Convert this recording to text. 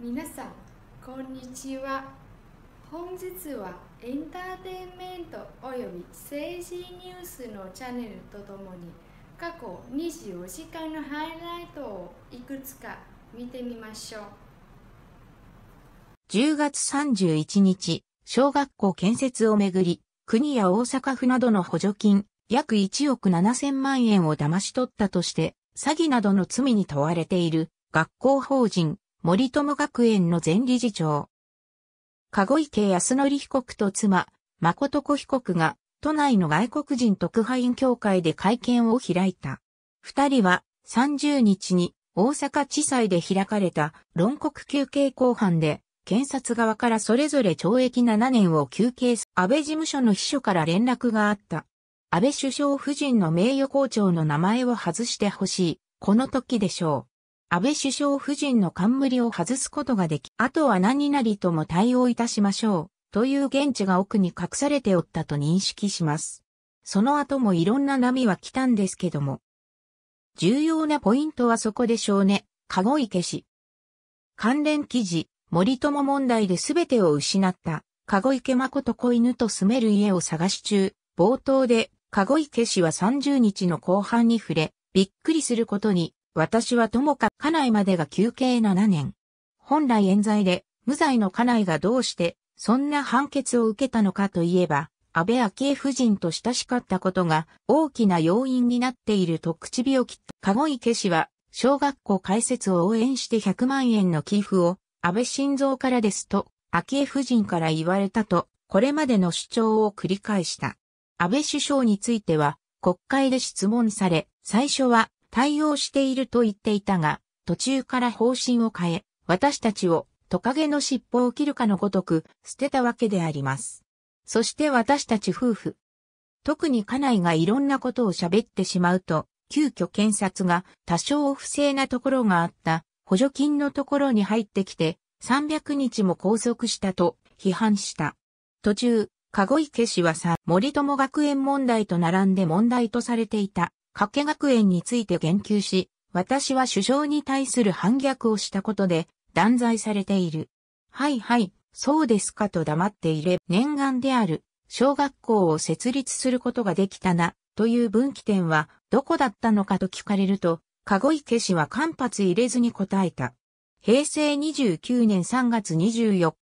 皆さんこんにちは本日はエンターテインメントおよび政治ニュースのチャンネルとともに過去24時間のハイライトをいくつか見てみましょう10月31日小学校建設をめぐり国や大阪府などの補助金約1億7千万円を騙し取ったとして詐欺などの罪に問われている学校法人森友学園の前理事長。籠池康則被告と妻、誠子被告が、都内の外国人特派員協会で会見を開いた。二人は、30日に、大阪地裁で開かれた、論告休刑公判で、検察側からそれぞれ懲役7年を求刑す、安倍事務所の秘書から連絡があった。安倍首相夫人の名誉校長の名前を外してほしい。この時でしょう。安倍首相夫人の冠を外すことができ、あとは何々とも対応いたしましょう、という現地が奥に隠されておったと認識します。その後もいろんな波は来たんですけども。重要なポイントはそこでしょうね、籠池氏。関連記事、森友問題で全てを失った、籠池誠子犬と住める家を探し中、冒頭で、籠池氏は30日の後半に触れ、びっくりすることに、私はともか家内までが休憩7年。本来冤罪で、無罪の家内がどうして、そんな判決を受けたのかといえば、安倍昭恵夫人と親しかったことが大きな要因になっていると火を切った籠池氏は、小学校開設を応援して100万円の寄付を安倍晋三からですと、昭恵夫人から言われたと、これまでの主張を繰り返した。安倍首相については、国会で質問され、最初は対応していると言っていたが、途中から方針を変え、私たちをトカゲの尻尾を切るかのごとく捨てたわけであります。そして私たち夫婦。特に家内がいろんなことを喋ってしまうと、急遽検察が多少不正なところがあった補助金のところに入ってきて300日も拘束したと批判した。途中、籠池氏はさ、森友学園問題と並んで問題とされていた加計学園について言及し、私は首相に対する反逆をしたことで断罪されている。はいはい、そうですかと黙っていれ、念願である小学校を設立することができたな、という分岐点はどこだったのかと聞かれると、籠池氏は間髪入れずに答えた。平成29年3月24